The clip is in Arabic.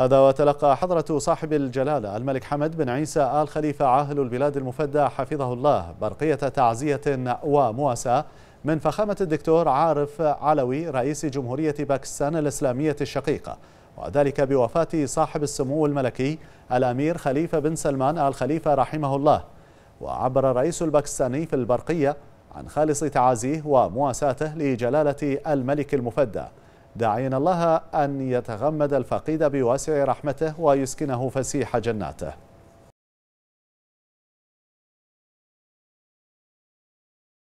هذا وتلقى حضرة صاحب الجلالة الملك حمد بن عيسى آل خليفة عاهل البلاد المفدى حفظه الله برقية تعزية ومواساة من فخامة الدكتور عارف علوي رئيس جمهورية باكستان الإسلامية الشقيقة وذلك بوفاة صاحب السمو الملكي الأمير خليفة بن سلمان آل خليفة رحمه الله وعبر الرئيس الباكستاني في البرقية عن خالص تعازيه ومواساته لجلالة الملك المفدى داعين الله أن يتغمد الفقيد بواسع رحمته ويسكنه فسيح جناته